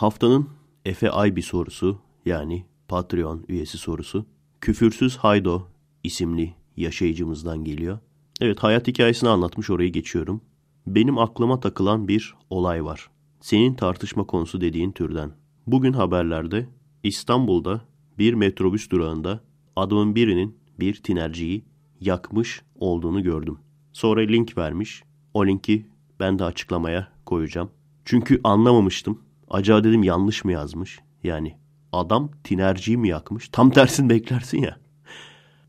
Haftanın Efe Aybi sorusu yani Patreon üyesi sorusu Küfürsüz Haydo isimli yaşayıcımızdan geliyor. Evet hayat hikayesini anlatmış orayı geçiyorum. Benim aklıma takılan bir olay var. Senin tartışma konusu dediğin türden. Bugün haberlerde İstanbul'da bir metrobüs durağında adamın birinin bir tinerciyi yakmış olduğunu gördüm. Sonra link vermiş. O linki ben de açıklamaya koyacağım. Çünkü anlamamıştım. Acaba dedim yanlış mı yazmış? Yani adam tinerciyi mi yakmış? Tam tersini beklersin ya.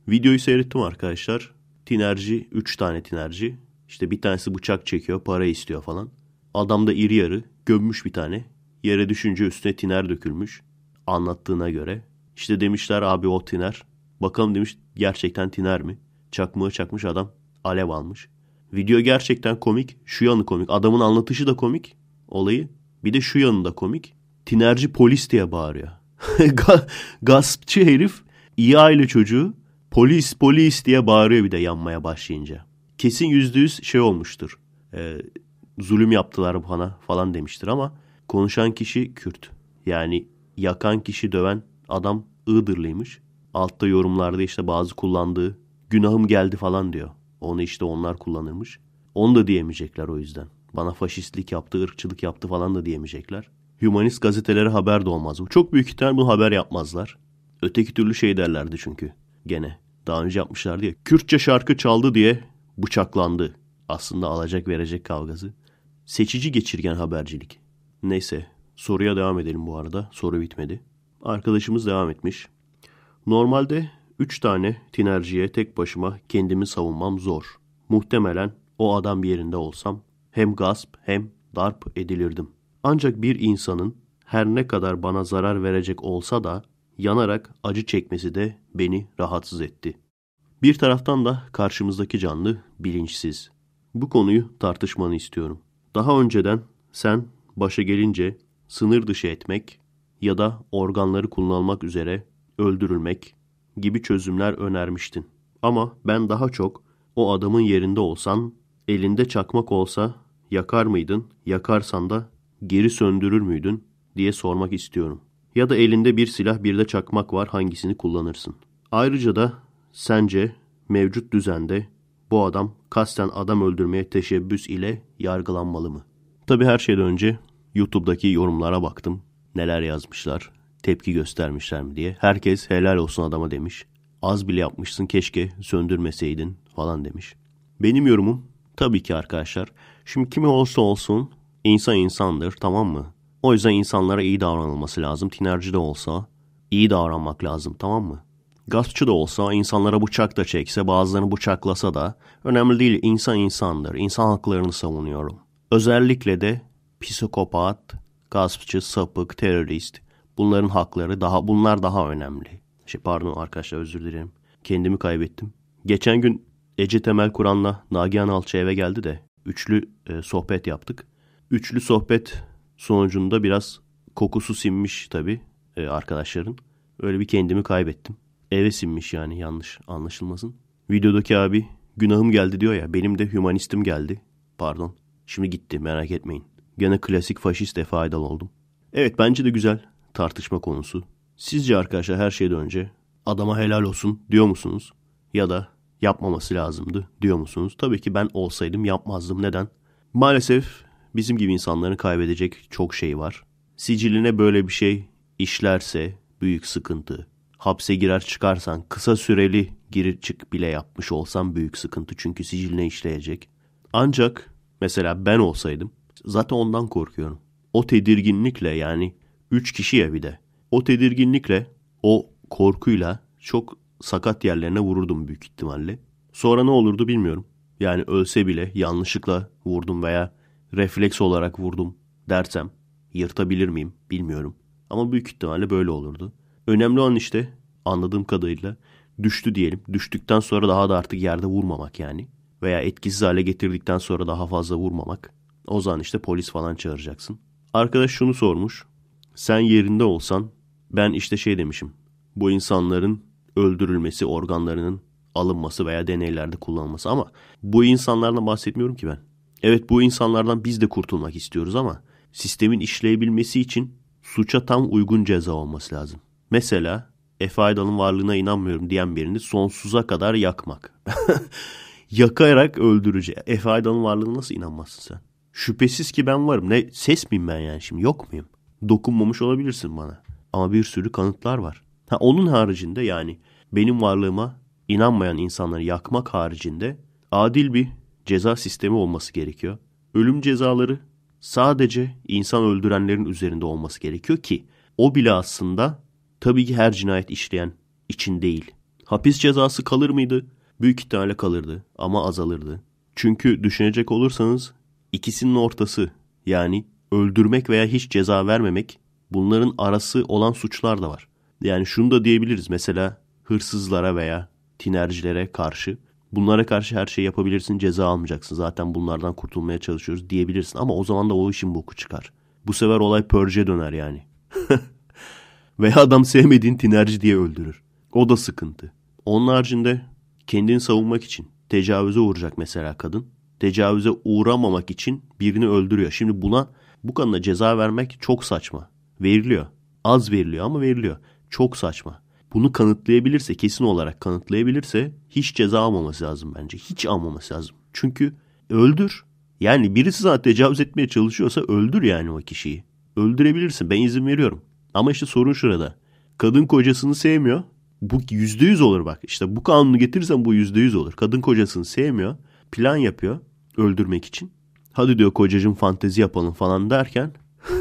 Videoyu seyrettim arkadaşlar. Tinerci, 3 tane tinerci. İşte bir tanesi bıçak çekiyor, para istiyor falan. Adam da iri yarı, gömmüş bir tane. Yere düşünce üstüne tiner dökülmüş. Anlattığına göre. İşte demişler abi o tiner. Bakalım demiş gerçekten tiner mi? Çakmığı çakmış adam. Alev almış. Video gerçekten komik. Şu yanı komik. Adamın anlatışı da komik. Olayı bir de şu yanında komik. Tinerci polis diye bağırıyor. Gaspçı herif iyi aile çocuğu polis polis diye bağırıyor bir de yanmaya başlayınca. Kesin yüzde yüz şey olmuştur. E, zulüm yaptılar bana falan demiştir ama konuşan kişi Kürt. Yani yakan kişi döven adam Iğdırlıymış. Altta yorumlarda işte bazı kullandığı günahım geldi falan diyor. Onu işte onlar kullanırmış. Onu da diyemeyecekler o yüzden. Bana faşistlik yaptı, ırkçılık yaptı falan da diyemeyecekler. Humanist gazetelere haber de olmaz. Çok büyük ihtimal bunu haber yapmazlar. Öteki türlü şey derlerdi çünkü. Gene. Daha önce yapmışlardı ya. Kürtçe şarkı çaldı diye bıçaklandı. Aslında alacak verecek kavgası. Seçici geçirgen habercilik. Neyse soruya devam edelim bu arada. Soru bitmedi. Arkadaşımız devam etmiş. Normalde 3 tane tinerciye tek başıma kendimi savunmam zor. Muhtemelen o adam bir yerinde olsam hem gasp hem darp edilirdim. Ancak bir insanın her ne kadar bana zarar verecek olsa da yanarak acı çekmesi de beni rahatsız etti. Bir taraftan da karşımızdaki canlı bilinçsiz. Bu konuyu tartışmanı istiyorum. Daha önceden sen başa gelince sınır dışı etmek ya da organları kullanmak üzere öldürülmek gibi çözümler önermiştin. Ama ben daha çok o adamın yerinde olsan, elinde çakmak olsa yakar mıydın, yakarsan da geri söndürür müydün diye sormak istiyorum. Ya da elinde bir silah bir de çakmak var hangisini kullanırsın? Ayrıca da sence mevcut düzende bu adam kasten adam öldürmeye teşebbüs ile yargılanmalı mı? Tabi her şeyden önce YouTube'daki yorumlara baktım. Neler yazmışlar, tepki göstermişler mi diye. Herkes helal olsun adama demiş. Az bile yapmışsın keşke söndürmeseydin falan demiş. Benim yorumum tabii ki arkadaşlar Şimdi kimi olsa olsun insan insandır tamam mı? O yüzden insanlara iyi davranılması lazım. Tinerci de olsa iyi davranmak lazım tamam mı? Gaspçı da olsa insanlara bıçak da çekse bazılarını bıçaklasa da önemli değil insan insandır. İnsan haklarını savunuyorum. Özellikle de psikopat, gaspçı, sapık, terörist bunların hakları daha bunlar daha önemli. Şey pardon arkadaşlar özür dilerim. Kendimi kaybettim. Geçen gün Ece Temel Kur'an'la Nagihan Alçı eve geldi de üçlü e, sohbet yaptık. Üçlü sohbet sonucunda biraz kokusu sinmiş tabii e, arkadaşların. Öyle bir kendimi kaybettim. Eve sinmiş yani yanlış anlaşılmasın. Videodaki abi günahım geldi diyor ya benim de hümanistim geldi. Pardon. Şimdi gitti merak etmeyin. Gene klasik faşist faydalı oldum. Evet bence de güzel tartışma konusu. Sizce arkadaşlar her şeyden önce adama helal olsun diyor musunuz? Ya da yapmaması lazımdı diyor musunuz? Tabii ki ben olsaydım yapmazdım. Neden? Maalesef bizim gibi insanların kaybedecek çok şey var. Siciline böyle bir şey işlerse büyük sıkıntı. Hapse girer çıkarsan kısa süreli girir çık bile yapmış olsam büyük sıkıntı çünkü siciline işleyecek. Ancak mesela ben olsaydım zaten ondan korkuyorum. O tedirginlikle yani 3 kişi ya bir de. O tedirginlikle, o korkuyla çok sakat yerlerine vururdum büyük ihtimalle. Sonra ne olurdu bilmiyorum. Yani ölse bile yanlışlıkla vurdum veya refleks olarak vurdum dersem yırtabilir miyim bilmiyorum. Ama büyük ihtimalle böyle olurdu. Önemli olan işte anladığım kadarıyla düştü diyelim. Düştükten sonra daha da artık yerde vurmamak yani. Veya etkisiz hale getirdikten sonra daha fazla vurmamak. O zaman işte polis falan çağıracaksın. Arkadaş şunu sormuş. Sen yerinde olsan ben işte şey demişim. Bu insanların öldürülmesi, organlarının alınması veya deneylerde kullanılması ama bu insanlardan bahsetmiyorum ki ben. Evet bu insanlardan biz de kurtulmak istiyoruz ama sistemin işleyebilmesi için suça tam uygun ceza olması lazım. Mesela Efe Aydal'ın varlığına inanmıyorum diyen birini sonsuza kadar yakmak. yakayarak öldürücü. Efe Aydal'ın varlığına nasıl inanmazsın sen? Şüphesiz ki ben varım. Ne ses miyim ben yani şimdi? Yok muyum? Dokunmamış olabilirsin bana. Ama bir sürü kanıtlar var. Ha, onun haricinde yani benim varlığıma inanmayan insanları yakmak haricinde adil bir ceza sistemi olması gerekiyor. Ölüm cezaları sadece insan öldürenlerin üzerinde olması gerekiyor ki o bile aslında tabii ki her cinayet işleyen için değil. Hapis cezası kalır mıydı? Büyük ihtimalle kalırdı ama azalırdı. Çünkü düşünecek olursanız ikisinin ortası yani öldürmek veya hiç ceza vermemek bunların arası olan suçlar da var. Yani şunu da diyebiliriz mesela hırsızlara veya tinercilere karşı bunlara karşı her şeyi yapabilirsin ceza almayacaksın zaten bunlardan kurtulmaya çalışıyoruz diyebilirsin ama o zaman da o işin boku çıkar. Bu sefer olay pörce döner yani. veya adam sevmediğin tinerci diye öldürür. O da sıkıntı. Onun haricinde kendini savunmak için tecavüze uğrayacak mesela kadın. Tecavüze uğramamak için birini öldürüyor. Şimdi buna bu kanına ceza vermek çok saçma. Veriliyor. Az veriliyor ama veriliyor çok saçma. Bunu kanıtlayabilirse kesin olarak kanıtlayabilirse hiç ceza almaması lazım bence. Hiç almaması lazım. Çünkü öldür. Yani birisi sana tecavüz etmeye çalışıyorsa öldür yani o kişiyi. Öldürebilirsin ben izin veriyorum. Ama işte sorun şurada. Kadın kocasını sevmiyor. Bu yüzde yüz olur bak. İşte bu kanunu getirirsen bu yüzde yüz olur. Kadın kocasını sevmiyor. Plan yapıyor öldürmek için. Hadi diyor kocacığım fantezi yapalım falan derken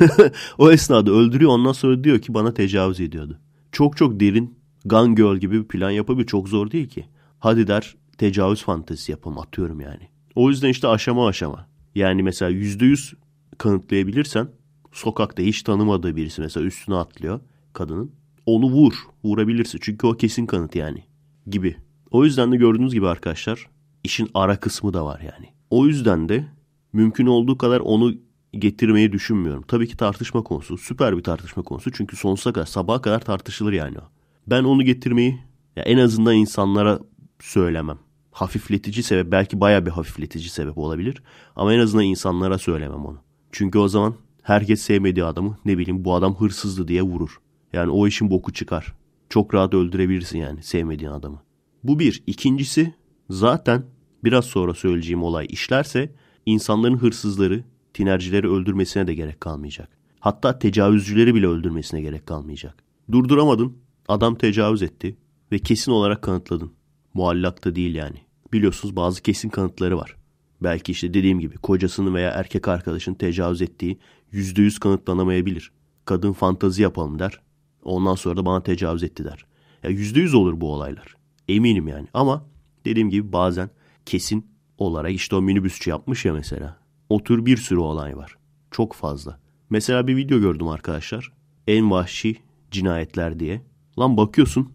o esnada öldürüyor ondan sonra diyor ki bana tecavüz ediyordu çok çok derin Gun Girl gibi bir plan yapabilir. Çok zor değil ki. Hadi der tecavüz fantezisi yapalım atıyorum yani. O yüzden işte aşama aşama. Yani mesela yüzde yüz kanıtlayabilirsen sokakta hiç tanımadığı birisi mesela üstüne atlıyor kadının. Onu vur. Vurabilirsin. Çünkü o kesin kanıt yani. Gibi. O yüzden de gördüğünüz gibi arkadaşlar işin ara kısmı da var yani. O yüzden de mümkün olduğu kadar onu getirmeyi düşünmüyorum. Tabii ki tartışma konusu. Süper bir tartışma konusu. Çünkü sonsuza kadar sabaha kadar tartışılır yani o. Ben onu getirmeyi ya en azından insanlara söylemem. Hafifletici sebep belki baya bir hafifletici sebep olabilir. Ama en azından insanlara söylemem onu. Çünkü o zaman herkes sevmediği adamı ne bileyim bu adam hırsızdı diye vurur. Yani o işin boku çıkar. Çok rahat öldürebilirsin yani sevmediğin adamı. Bu bir. İkincisi zaten biraz sonra söyleyeceğim olay işlerse insanların hırsızları tinercileri öldürmesine de gerek kalmayacak. Hatta tecavüzcüleri bile öldürmesine gerek kalmayacak. Durduramadın, adam tecavüz etti ve kesin olarak kanıtladın. Muallakta değil yani. Biliyorsunuz bazı kesin kanıtları var. Belki işte dediğim gibi kocasını veya erkek arkadaşını tecavüz ettiği yüzde yüz kanıtlanamayabilir. Kadın fantazi yapalım der. Ondan sonra da bana tecavüz etti der. Ya yüzde yüz olur bu olaylar. Eminim yani ama dediğim gibi bazen kesin olarak işte o minibüsçü yapmış ya mesela. O tür bir sürü olay var. Çok fazla. Mesela bir video gördüm arkadaşlar. En vahşi cinayetler diye. Lan bakıyorsun.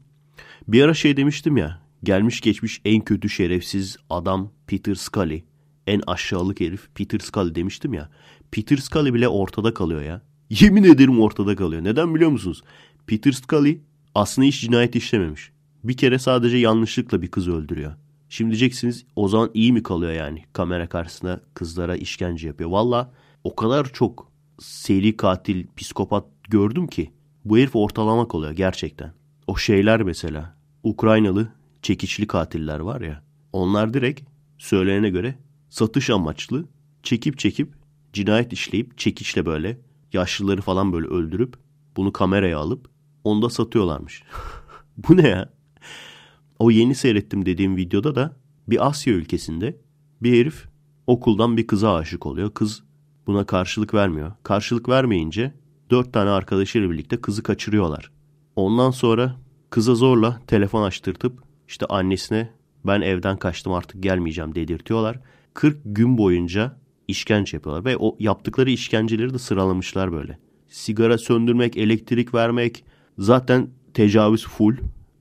Bir ara şey demiştim ya. Gelmiş geçmiş en kötü şerefsiz adam Peter Scully. En aşağılık herif Peter Scully demiştim ya. Peter Scully bile ortada kalıyor ya. Yemin ederim ortada kalıyor. Neden biliyor musunuz? Peter Scully aslında hiç cinayet işlememiş. Bir kere sadece yanlışlıkla bir kız öldürüyor. Şimdi diyeceksiniz o zaman iyi mi kalıyor yani kamera karşısında kızlara işkence yapıyor. Valla o kadar çok seri katil, psikopat gördüm ki bu herif ortalama kalıyor gerçekten. O şeyler mesela Ukraynalı çekiçli katiller var ya onlar direkt söylenene göre satış amaçlı çekip çekip cinayet işleyip çekiçle böyle yaşlıları falan böyle öldürüp bunu kameraya alıp onda satıyorlarmış. bu ne ya? o yeni seyrettim dediğim videoda da bir Asya ülkesinde bir herif okuldan bir kıza aşık oluyor. Kız buna karşılık vermiyor. Karşılık vermeyince dört tane arkadaşıyla birlikte kızı kaçırıyorlar. Ondan sonra kıza zorla telefon açtırtıp işte annesine ben evden kaçtım artık gelmeyeceğim dedirtiyorlar. 40 gün boyunca işkence yapıyorlar ve o yaptıkları işkenceleri de sıralamışlar böyle. Sigara söndürmek, elektrik vermek, zaten tecavüz full.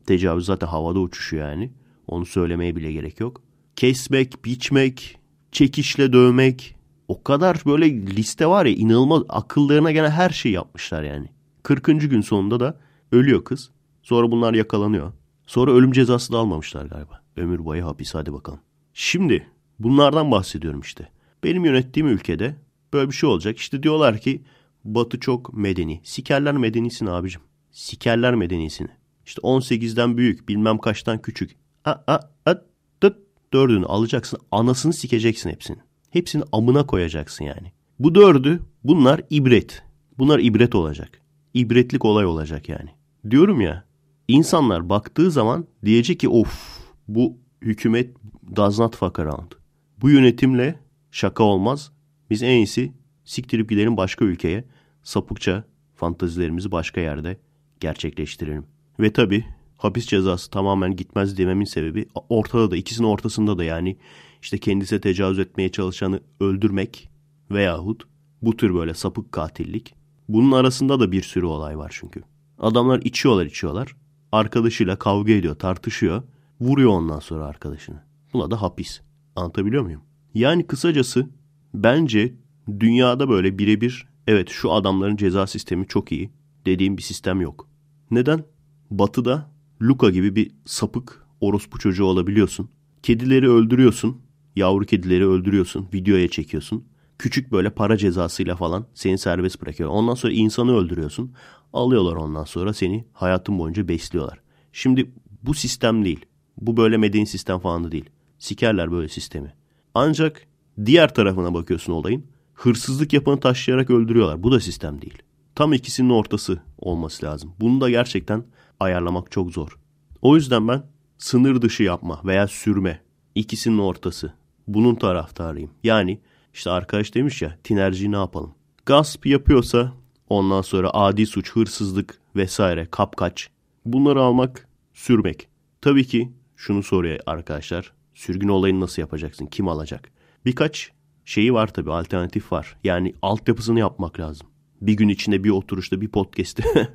Tecavüz zaten havada uçuşu yani. Onu söylemeye bile gerek yok. Kesmek, biçmek, çekişle dövmek. O kadar böyle liste var ya inanılmaz akıllarına gelen her şeyi yapmışlar yani. 40. gün sonunda da ölüyor kız. Sonra bunlar yakalanıyor. Sonra ölüm cezası da almamışlar galiba. Ömür boyu hapis hadi bakalım. Şimdi bunlardan bahsediyorum işte. Benim yönettiğim ülkede böyle bir şey olacak. İşte diyorlar ki Batı çok medeni. Sikerler medenisin abicim. Sikerler medenisini. İşte 18'den büyük bilmem kaçtan küçük. A, a, a, dıt, dördünü alacaksın anasını sikeceksin hepsini. Hepsini amına koyacaksın yani. Bu dördü bunlar ibret. Bunlar ibret olacak. İbretlik olay olacak yani. Diyorum ya insanlar baktığı zaman diyecek ki of bu hükümet does not fuck around. Bu yönetimle şaka olmaz. Biz en iyisi siktirip gidelim başka ülkeye. Sapıkça fantazilerimizi başka yerde gerçekleştirelim. Ve tabi hapis cezası tamamen gitmez dememin sebebi ortada da ikisinin ortasında da yani işte kendisine tecavüz etmeye çalışanı öldürmek veyahut bu tür böyle sapık katillik. Bunun arasında da bir sürü olay var çünkü. Adamlar içiyorlar içiyorlar. Arkadaşıyla kavga ediyor tartışıyor. Vuruyor ondan sonra arkadaşını. Buna da hapis. Anlatabiliyor muyum? Yani kısacası bence dünyada böyle birebir evet şu adamların ceza sistemi çok iyi dediğim bir sistem yok. Neden? batıda Luka gibi bir sapık orospu çocuğu olabiliyorsun. Kedileri öldürüyorsun. Yavru kedileri öldürüyorsun. Videoya çekiyorsun. Küçük böyle para cezasıyla falan seni serbest bırakıyor. Ondan sonra insanı öldürüyorsun. Alıyorlar ondan sonra seni hayatın boyunca besliyorlar. Şimdi bu sistem değil. Bu böyle medeni sistem falan da değil. Sikerler böyle sistemi. Ancak diğer tarafına bakıyorsun olayın. Hırsızlık yapanı taşlayarak öldürüyorlar. Bu da sistem değil. Tam ikisinin ortası olması lazım. Bunu da gerçekten ayarlamak çok zor. O yüzden ben sınır dışı yapma veya sürme ikisinin ortası. Bunun taraftarıyım. Yani işte arkadaş demiş ya tinerciyi ne yapalım? Gasp yapıyorsa ondan sonra adi suç, hırsızlık vesaire, kapkaç. Bunları almak, sürmek. Tabii ki şunu soruyor arkadaşlar. Sürgün olayını nasıl yapacaksın? Kim alacak? Birkaç şeyi var tabii alternatif var. Yani altyapısını yapmak lazım. Bir gün içinde bir oturuşta bir podcast'te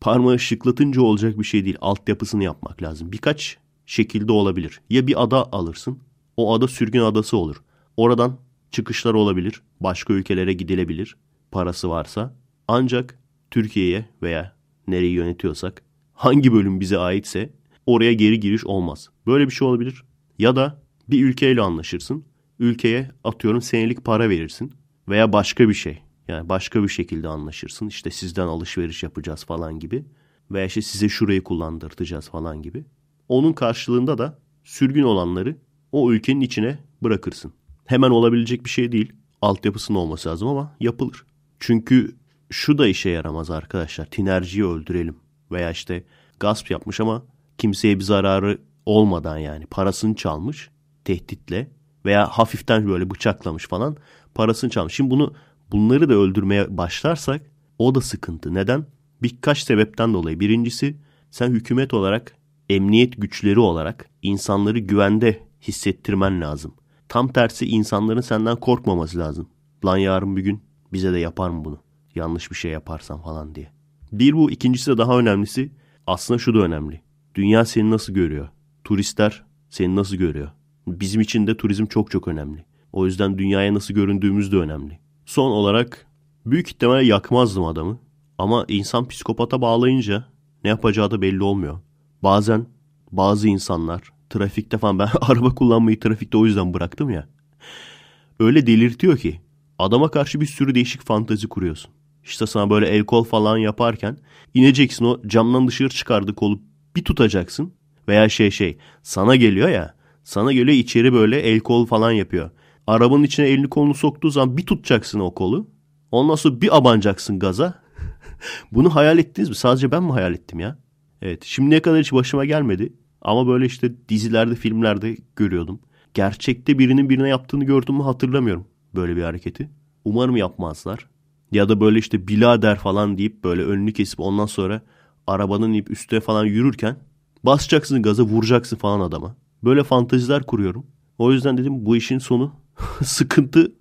parmağı şıklatınca olacak bir şey değil. Altyapısını yapmak lazım. Birkaç şekilde olabilir. Ya bir ada alırsın. O ada sürgün adası olur. Oradan çıkışlar olabilir. Başka ülkelere gidilebilir. Parası varsa. Ancak Türkiye'ye veya nereyi yönetiyorsak hangi bölüm bize aitse oraya geri giriş olmaz. Böyle bir şey olabilir. Ya da bir ülkeyle anlaşırsın. Ülkeye atıyorum senelik para verirsin veya başka bir şey. Yani başka bir şekilde anlaşırsın. İşte sizden alışveriş yapacağız falan gibi. Veya işte size şurayı kullandırtacağız falan gibi. Onun karşılığında da sürgün olanları o ülkenin içine bırakırsın. Hemen olabilecek bir şey değil. Altyapısının olması lazım ama yapılır. Çünkü şu da işe yaramaz arkadaşlar. Tinerciyi öldürelim. Veya işte gasp yapmış ama kimseye bir zararı olmadan yani parasını çalmış tehditle veya hafiften böyle bıçaklamış falan parasını çalmış. Şimdi bunu bunları da öldürmeye başlarsak o da sıkıntı. Neden? Birkaç sebepten dolayı. Birincisi sen hükümet olarak, emniyet güçleri olarak insanları güvende hissettirmen lazım. Tam tersi insanların senden korkmaması lazım. Lan yarın bir gün bize de yapar mı bunu? Yanlış bir şey yaparsan falan diye. Bir bu, ikincisi de daha önemlisi aslında şu da önemli. Dünya seni nasıl görüyor? Turistler seni nasıl görüyor? Bizim için de turizm çok çok önemli. O yüzden dünyaya nasıl göründüğümüz de önemli. Son olarak büyük ihtimalle yakmazdım adamı. Ama insan psikopata bağlayınca ne yapacağı da belli olmuyor. Bazen bazı insanlar trafikte falan ben araba kullanmayı trafikte o yüzden bıraktım ya. Öyle delirtiyor ki adama karşı bir sürü değişik fantazi kuruyorsun. İşte sana böyle el kol falan yaparken ineceksin o camdan dışarı çıkardı kolu bir tutacaksın. Veya şey şey sana geliyor ya sana geliyor içeri böyle el kol falan yapıyor arabanın içine elini kolunu soktuğu zaman bir tutacaksın o kolu. Ondan sonra bir abanacaksın gaza. Bunu hayal ettiniz mi? Sadece ben mi hayal ettim ya? Evet şimdiye kadar hiç başıma gelmedi. Ama böyle işte dizilerde filmlerde görüyordum. Gerçekte birinin birine yaptığını gördüm mü hatırlamıyorum böyle bir hareketi. Umarım yapmazlar. Ya da böyle işte bilader falan deyip böyle önünü kesip ondan sonra arabanın ip üstüne falan yürürken basacaksın gaza vuracaksın falan adama. Böyle fantaziler kuruyorum. O yüzden dedim bu işin sonu sıkıntı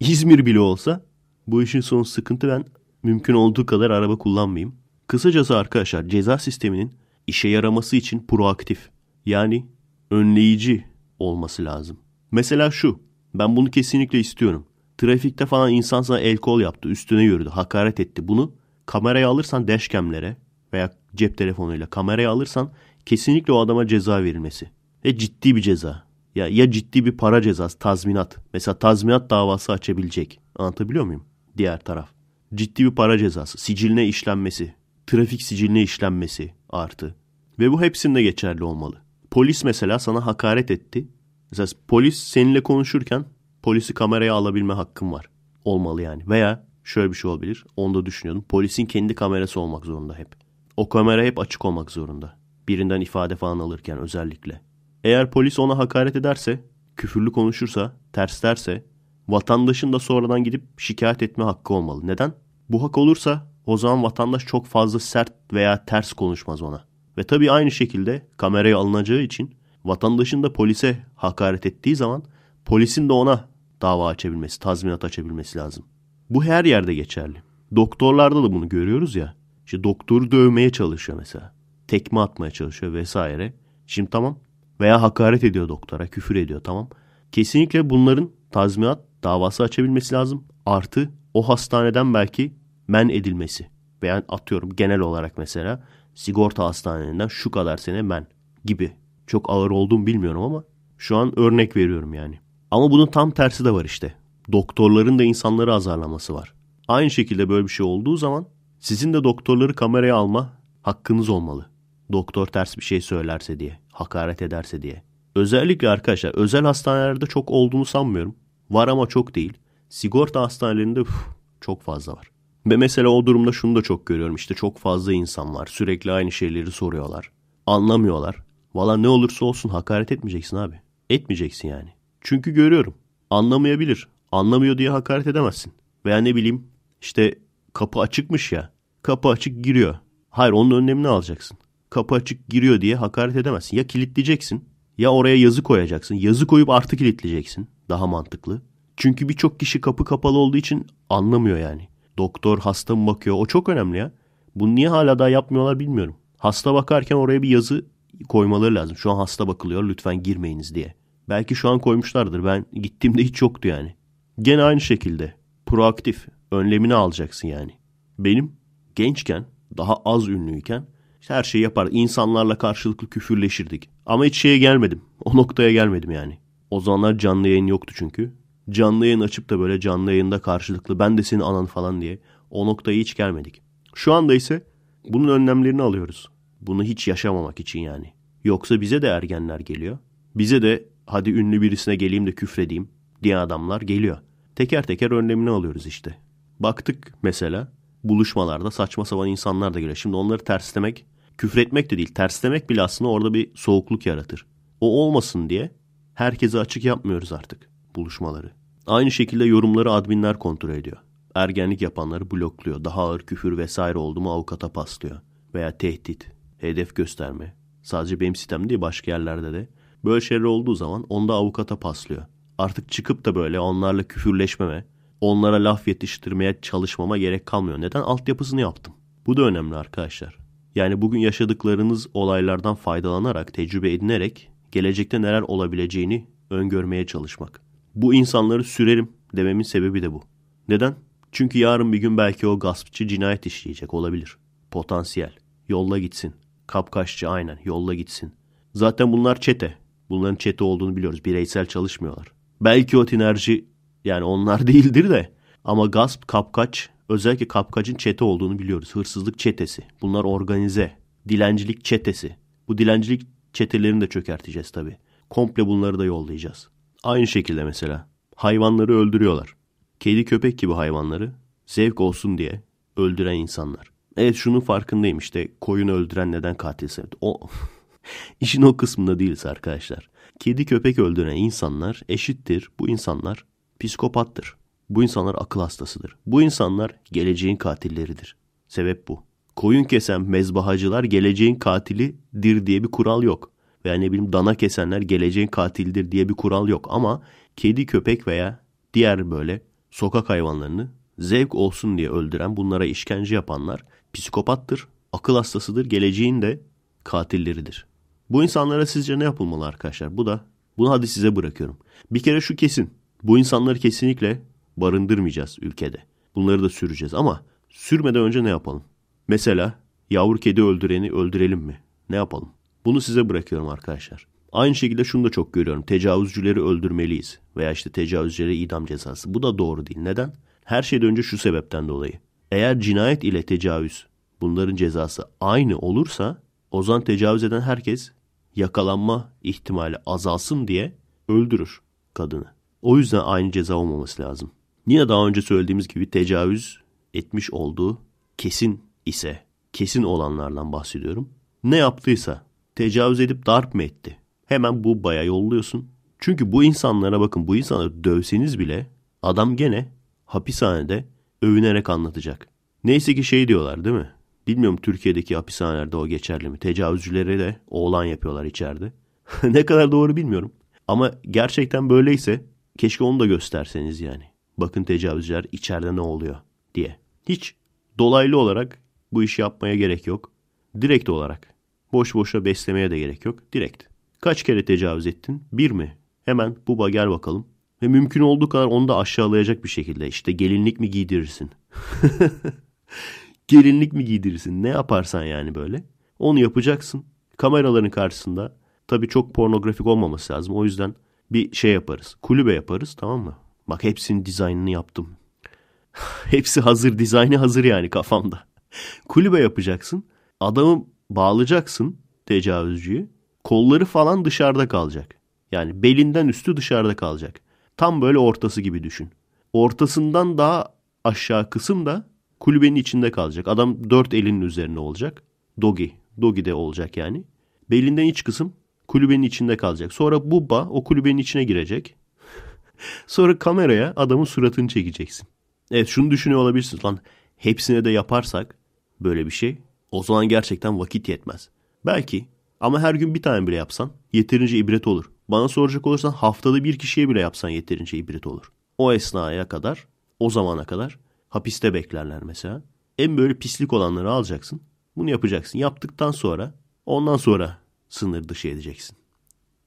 İzmir bile olsa bu işin son sıkıntı ben mümkün olduğu kadar araba kullanmayayım. Kısacası arkadaşlar ceza sisteminin işe yaraması için proaktif yani önleyici olması lazım. Mesela şu ben bunu kesinlikle istiyorum. Trafikte falan insan sana el kol yaptı, üstüne yürüdü, hakaret etti. Bunu kameraya alırsan dashcamlere veya cep telefonuyla kameraya alırsan kesinlikle o adama ceza verilmesi. Ve ciddi bir ceza. Ya, ya ciddi bir para cezası, tazminat. Mesela tazminat davası açabilecek. Anlatabiliyor muyum? Diğer taraf. Ciddi bir para cezası, siciline işlenmesi, trafik siciline işlenmesi artı. Ve bu hepsinde geçerli olmalı. Polis mesela sana hakaret etti. Mesela polis seninle konuşurken polisi kameraya alabilme hakkım var. Olmalı yani. Veya şöyle bir şey olabilir. Onu da düşünüyordum. Polisin kendi kamerası olmak zorunda hep. O kamera hep açık olmak zorunda. Birinden ifade falan alırken özellikle. Eğer polis ona hakaret ederse, küfürlü konuşursa, terslerse vatandaşın da sonradan gidip şikayet etme hakkı olmalı. Neden? Bu hak olursa o zaman vatandaş çok fazla sert veya ters konuşmaz ona. Ve tabii aynı şekilde kameraya alınacağı için vatandaşın da polise hakaret ettiği zaman polisin de ona dava açabilmesi, tazminat açabilmesi lazım. Bu her yerde geçerli. Doktorlarda da bunu görüyoruz ya. İşte doktoru dövmeye çalışıyor mesela. Tekme atmaya çalışıyor vesaire. Şimdi tamam veya hakaret ediyor doktora, küfür ediyor tamam. Kesinlikle bunların tazminat davası açabilmesi lazım. Artı o hastaneden belki men edilmesi. Veya atıyorum genel olarak mesela sigorta hastanelerinden şu kadar sene men gibi. Çok ağır olduğumu bilmiyorum ama şu an örnek veriyorum yani. Ama bunun tam tersi de var işte. Doktorların da insanları azarlaması var. Aynı şekilde böyle bir şey olduğu zaman sizin de doktorları kameraya alma hakkınız olmalı. Doktor ters bir şey söylerse diye. Hakaret ederse diye. Özellikle arkadaşlar özel hastanelerde çok olduğunu sanmıyorum. Var ama çok değil. Sigorta hastanelerinde uf, çok fazla var. Ve mesela o durumda şunu da çok görüyorum. İşte çok fazla insan var. Sürekli aynı şeyleri soruyorlar. Anlamıyorlar. Valla ne olursa olsun hakaret etmeyeceksin abi. Etmeyeceksin yani. Çünkü görüyorum. Anlamayabilir. Anlamıyor diye hakaret edemezsin. Veya ne bileyim işte kapı açıkmış ya. Kapı açık giriyor. Hayır onun önlemini alacaksın kapı açık giriyor diye hakaret edemezsin. Ya kilitleyeceksin ya oraya yazı koyacaksın. Yazı koyup artı kilitleyeceksin. Daha mantıklı. Çünkü birçok kişi kapı kapalı olduğu için anlamıyor yani. Doktor hasta mı bakıyor? O çok önemli ya. Bunu niye hala daha yapmıyorlar bilmiyorum. Hasta bakarken oraya bir yazı koymaları lazım. Şu an hasta bakılıyor lütfen girmeyiniz diye. Belki şu an koymuşlardır. Ben gittiğimde hiç yoktu yani. Gene aynı şekilde proaktif önlemini alacaksın yani. Benim gençken daha az ünlüyken her şeyi yapar. İnsanlarla karşılıklı küfürleşirdik. Ama hiç şeye gelmedim. O noktaya gelmedim yani. O zamanlar canlı yayın yoktu çünkü. Canlı yayın açıp da böyle canlı yayında karşılıklı ben de seni anan falan diye o noktaya hiç gelmedik. Şu anda ise bunun önlemlerini alıyoruz. Bunu hiç yaşamamak için yani. Yoksa bize de ergenler geliyor. Bize de hadi ünlü birisine geleyim de küfredeyim diye adamlar geliyor. Teker teker önlemini alıyoruz işte. Baktık mesela buluşmalarda saçma sapan insanlar da geliyor. Şimdi onları terslemek küfretmek de değil terslemek bile aslında orada bir soğukluk yaratır. O olmasın diye herkese açık yapmıyoruz artık buluşmaları. Aynı şekilde yorumları adminler kontrol ediyor. Ergenlik yapanları blokluyor. Daha ağır küfür vesaire oldu mu avukata paslıyor. Veya tehdit, hedef gösterme. Sadece benim sistemde değil başka yerlerde de. Böyle şeyler olduğu zaman onda avukata paslıyor. Artık çıkıp da böyle onlarla küfürleşmeme, onlara laf yetiştirmeye çalışmama gerek kalmıyor. Neden? Altyapısını yaptım. Bu da önemli arkadaşlar. Yani bugün yaşadıklarınız olaylardan faydalanarak, tecrübe edinerek gelecekte neler olabileceğini öngörmeye çalışmak. Bu insanları sürerim dememin sebebi de bu. Neden? Çünkü yarın bir gün belki o gaspçı cinayet işleyecek olabilir. Potansiyel. Yolla gitsin. Kapkaççı aynen yolla gitsin. Zaten bunlar çete. Bunların çete olduğunu biliyoruz. Bireysel çalışmıyorlar. Belki o tinerci yani onlar değildir de ama gasp, kapkaç özellikle kapkacın çete olduğunu biliyoruz. Hırsızlık çetesi. Bunlar organize. Dilencilik çetesi. Bu dilencilik çetelerini de çökerteceğiz tabii. Komple bunları da yollayacağız. Aynı şekilde mesela hayvanları öldürüyorlar. Kedi köpek gibi hayvanları zevk olsun diye öldüren insanlar. Evet şunun farkındayım işte koyun öldüren neden katil sevdi. O işin o kısmında değiliz arkadaşlar. Kedi köpek öldüren insanlar eşittir bu insanlar psikopattır. Bu insanlar akıl hastasıdır. Bu insanlar geleceğin katilleridir. Sebep bu. Koyun kesen mezbahacılar geleceğin katilidir diye bir kural yok. Veya ne bileyim dana kesenler geleceğin katildir diye bir kural yok. Ama kedi, köpek veya diğer böyle sokak hayvanlarını zevk olsun diye öldüren, bunlara işkence yapanlar psikopattır, akıl hastasıdır, geleceğin de katilleridir. Bu insanlara sizce ne yapılmalı arkadaşlar? Bu da bunu hadi size bırakıyorum. Bir kere şu kesin. Bu insanları kesinlikle barındırmayacağız ülkede. Bunları da süreceğiz ama sürmeden önce ne yapalım? Mesela yavru kedi öldüreni öldürelim mi? Ne yapalım? Bunu size bırakıyorum arkadaşlar. Aynı şekilde şunu da çok görüyorum. Tecavüzcüleri öldürmeliyiz veya işte tecavüzcülere idam cezası. Bu da doğru değil. Neden? Her şeyden önce şu sebepten dolayı. Eğer cinayet ile tecavüz bunların cezası aynı olursa o zaman tecavüz eden herkes yakalanma ihtimali azalsın diye öldürür kadını. O yüzden aynı ceza olmaması lazım yine daha önce söylediğimiz gibi tecavüz etmiş olduğu kesin ise, kesin olanlardan bahsediyorum. Ne yaptıysa, tecavüz edip darp mı etti? Hemen bu baya yolluyorsun. Çünkü bu insanlara bakın bu insanları dövseniz bile adam gene hapishanede övünerek anlatacak. Neyse ki şey diyorlar değil mi? Bilmiyorum Türkiye'deki hapishanelerde o geçerli mi? Tecavüzcülere de oğlan yapıyorlar içeride. ne kadar doğru bilmiyorum. Ama gerçekten böyleyse keşke onu da gösterseniz yani bakın tecavüzler içeride ne oluyor diye. Hiç dolaylı olarak bu işi yapmaya gerek yok. Direkt olarak. Boş boşa beslemeye de gerek yok. Direkt. Kaç kere tecavüz ettin? Bir mi? Hemen bu gel bakalım. Ve mümkün olduğu kadar onu da aşağılayacak bir şekilde. İşte gelinlik mi giydirirsin? gelinlik mi giydirirsin? Ne yaparsan yani böyle. Onu yapacaksın. Kameraların karşısında. Tabii çok pornografik olmaması lazım. O yüzden bir şey yaparız. Kulübe yaparız tamam mı? Bak hepsinin dizaynını yaptım. Hepsi hazır, dizaynı hazır yani kafamda. Kulübe yapacaksın. Adamı bağlayacaksın tecavüzcüyü. Kolları falan dışarıda kalacak. Yani belinden üstü dışarıda kalacak. Tam böyle ortası gibi düşün. Ortasından daha aşağı kısım da kulübenin içinde kalacak. Adam dört elinin üzerine olacak. Dogi. Dogi de olacak yani. Belinden iç kısım kulübenin içinde kalacak. Sonra Bubba o kulübenin içine girecek. Sonra kameraya adamın suratını çekeceksin. Evet şunu düşünüyor olabilirsiniz lan. Hepsine de yaparsak böyle bir şey o zaman gerçekten vakit yetmez. Belki ama her gün bir tane bile yapsan yeterince ibret olur. Bana soracak olursan haftada bir kişiye bile yapsan yeterince ibret olur. O esnaya kadar, o zamana kadar hapiste beklerler mesela. En böyle pislik olanları alacaksın. Bunu yapacaksın. Yaptıktan sonra ondan sonra sınır dışı edeceksin.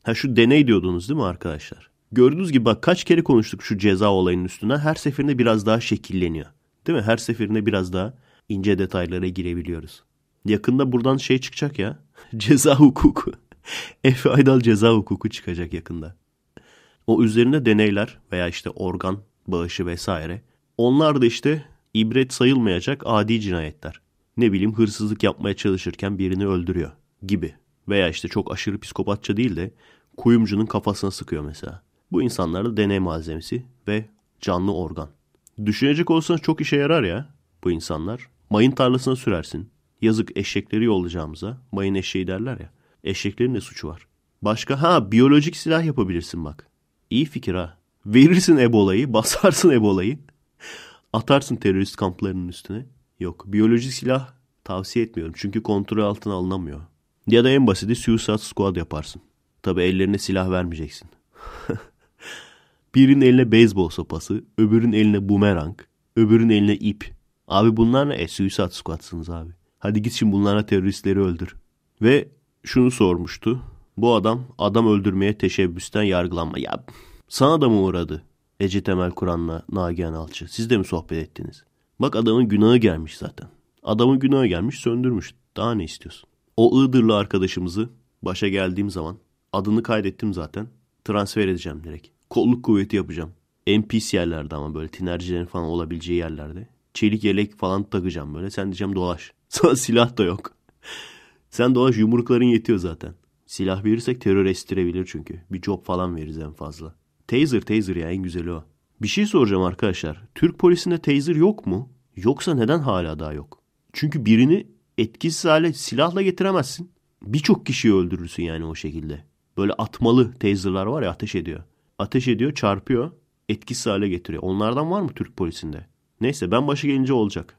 Ha şu deney diyordunuz değil mi arkadaşlar? Gördüğünüz gibi bak kaç kere konuştuk şu ceza olayının üstüne. Her seferinde biraz daha şekilleniyor. Değil mi? Her seferinde biraz daha ince detaylara girebiliyoruz. Yakında buradan şey çıkacak ya. Ceza hukuku. Efe Aydal ceza hukuku çıkacak yakında. O üzerinde deneyler veya işte organ bağışı vesaire. Onlar da işte ibret sayılmayacak adi cinayetler. Ne bileyim hırsızlık yapmaya çalışırken birini öldürüyor gibi. Veya işte çok aşırı psikopatça değil de kuyumcunun kafasına sıkıyor mesela. Bu insanlarda deney malzemesi ve canlı organ. Düşünecek olsanız çok işe yarar ya bu insanlar. Mayın tarlasına sürersin. Yazık eşekleri yollayacağımıza. Mayın eşeği derler ya. Eşeklerin ne suçu var? Başka ha biyolojik silah yapabilirsin bak. İyi fikir ha. Verirsin Ebola'yı, basarsın Ebola'yı. Atarsın terörist kamplarının üstüne. Yok, biyolojik silah tavsiye etmiyorum. Çünkü kontrol altına alınamıyor. Ya da en basiti Suicide Squad yaparsın. Tabi ellerine silah vermeyeceksin. Birinin eline beyzbol sopası, öbürünün eline bumerang, öbürünün eline ip. Abi bunlar ne? E, suicide squadsınız abi. Hadi git şimdi bunlara teröristleri öldür. Ve şunu sormuştu. Bu adam adam öldürmeye teşebbüsten yargılanma. Ya sana da mı uğradı? Ece Temel Kur'an'la Nagihan Alçı. Siz de mi sohbet ettiniz? Bak adamın günahı gelmiş zaten. Adamın günahı gelmiş söndürmüş. Daha ne istiyorsun? O Iğdırlı arkadaşımızı başa geldiğim zaman adını kaydettim zaten. Transfer edeceğim direkt kolluk kuvveti yapacağım. En pis yerlerde ama böyle tinercilerin falan olabileceği yerlerde. Çelik yelek falan takacağım böyle. Sen diyeceğim dolaş. Sana silah da yok. Sen dolaş yumrukların yetiyor zaten. Silah verirsek terör estirebilir çünkü. Bir job falan veririz en fazla. Taser taser ya en güzeli o. Bir şey soracağım arkadaşlar. Türk polisinde taser yok mu? Yoksa neden hala daha yok? Çünkü birini etkisiz hale silahla getiremezsin. Birçok kişiyi öldürürsün yani o şekilde. Böyle atmalı taserlar var ya ateş ediyor ateş ediyor, çarpıyor, etkisiz hale getiriyor. Onlardan var mı Türk polisinde? Neyse ben başı gelince olacak.